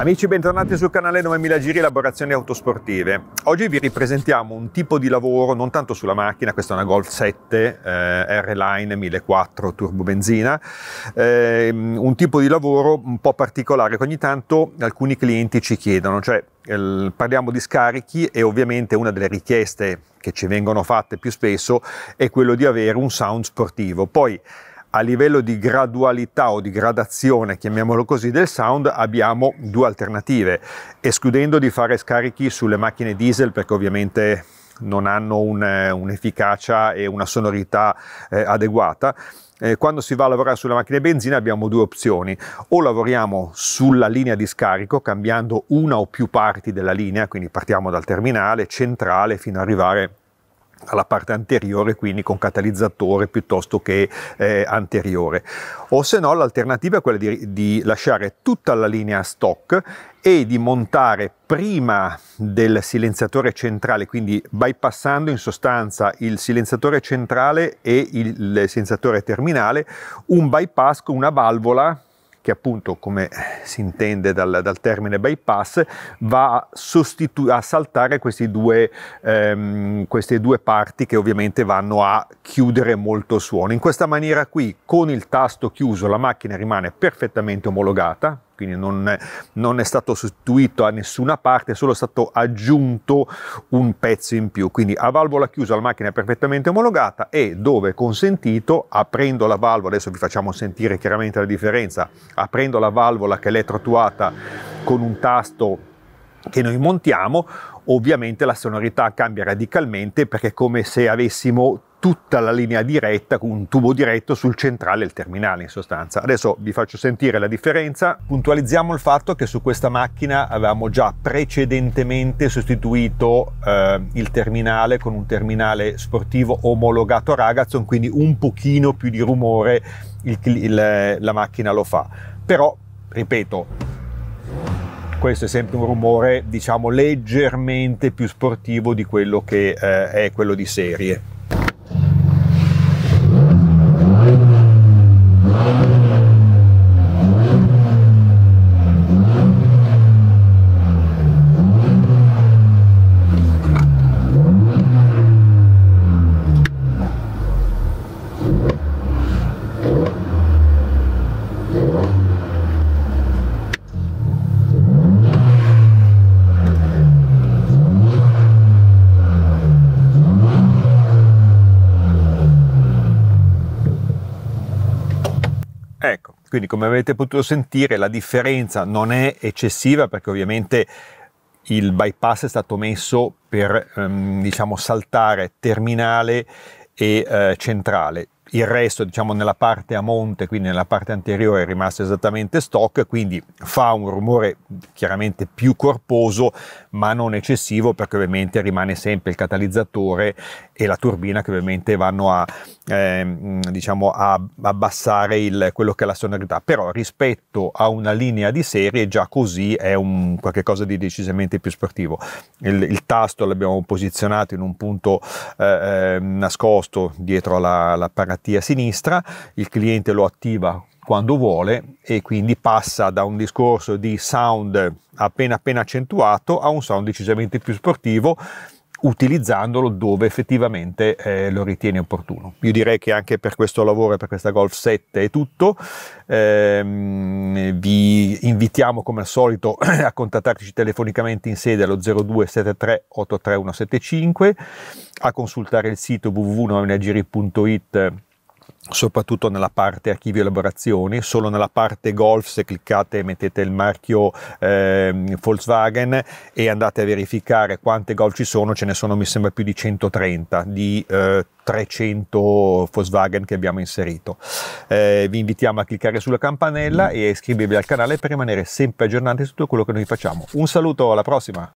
Amici bentornati sul canale 9000 Giri Elaborazioni Autosportive. Oggi vi ripresentiamo un tipo di lavoro non tanto sulla macchina, questa è una Golf 7 eh, R-Line 1004 turbo benzina, eh, un tipo di lavoro un po' particolare che ogni tanto alcuni clienti ci chiedono, cioè eh, parliamo di scarichi e ovviamente una delle richieste che ci vengono fatte più spesso è quello di avere un sound sportivo. Poi a livello di gradualità o di gradazione, chiamiamolo così, del sound abbiamo due alternative, escludendo di fare scarichi sulle macchine diesel perché ovviamente non hanno un, un'efficacia e una sonorità eh, adeguata. Eh, quando si va a lavorare sulla macchina benzina abbiamo due opzioni, o lavoriamo sulla linea di scarico cambiando una o più parti della linea, quindi partiamo dal terminale centrale fino ad arrivare a alla parte anteriore, quindi con catalizzatore piuttosto che eh, anteriore. O se no l'alternativa è quella di, di lasciare tutta la linea stock e di montare prima del silenziatore centrale, quindi bypassando in sostanza il silenziatore centrale e il silenziatore terminale, un bypass con una valvola che appunto come si intende dal, dal termine bypass va a, sostitu- a saltare due, ehm, queste due parti che ovviamente vanno a chiudere molto suono. In questa maniera qui con il tasto chiuso la macchina rimane perfettamente omologata, quindi non, non è stato sostituito a nessuna parte, è solo stato aggiunto un pezzo in più. Quindi a valvola chiusa la macchina è perfettamente omologata e dove consentito, aprendo la valvola, adesso vi facciamo sentire chiaramente la differenza, aprendo la valvola che è elettrottuata con un tasto che noi montiamo, ovviamente la sonorità cambia radicalmente perché è come se avessimo tutta la linea diretta con un tubo diretto sul centrale il terminale in sostanza. Adesso vi faccio sentire la differenza. Puntualizziamo il fatto che su questa macchina avevamo già precedentemente sostituito eh, il terminale con un terminale sportivo omologato Ragazon, quindi un pochino più di rumore il, il, la macchina lo fa. Però, ripeto, questo è sempre un rumore diciamo leggermente più sportivo di quello che eh, è quello di serie. Quindi come avete potuto sentire la differenza non è eccessiva perché ovviamente il bypass è stato messo per ehm, diciamo saltare terminale e eh, centrale il resto, diciamo, nella parte a monte, quindi nella parte anteriore, è rimasto esattamente stock, quindi fa un rumore chiaramente più corposo, ma non eccessivo, perché ovviamente rimane sempre il catalizzatore e la turbina che ovviamente vanno a, eh, diciamo, a abbassare il, quello che è la sonorità. Però rispetto a una linea di serie, già così è un qualcosa di decisamente più sportivo. Il, il tasto l'abbiamo posizionato in un punto eh, eh nascosto dietro alla, alla parata a sinistra, il cliente lo attiva quando vuole e quindi passa da un discorso di sound appena appena accentuato a un sound decisamente più sportivo utilizzandolo dove effettivamente eh, lo ritiene opportuno. Io direi che anche per questo lavoro e per questa Golf 7 è tutto, eh, vi invitiamo come al solito a contattarci telefonicamente in sede allo 0273 83175, a consultare il sito www.novenergiri.it soprattutto nella parte archivio elaborazioni, solo nella parte golf se cliccate mettete il marchio eh, Volkswagen e andate a verificare quante golf ci sono, ce ne sono mi sembra più di 130 di eh, 300 Volkswagen che abbiamo inserito. Eh, vi invitiamo a cliccare sulla campanella e iscrivervi al canale per rimanere sempre aggiornati su tutto quello che noi facciamo. Un saluto, alla prossima!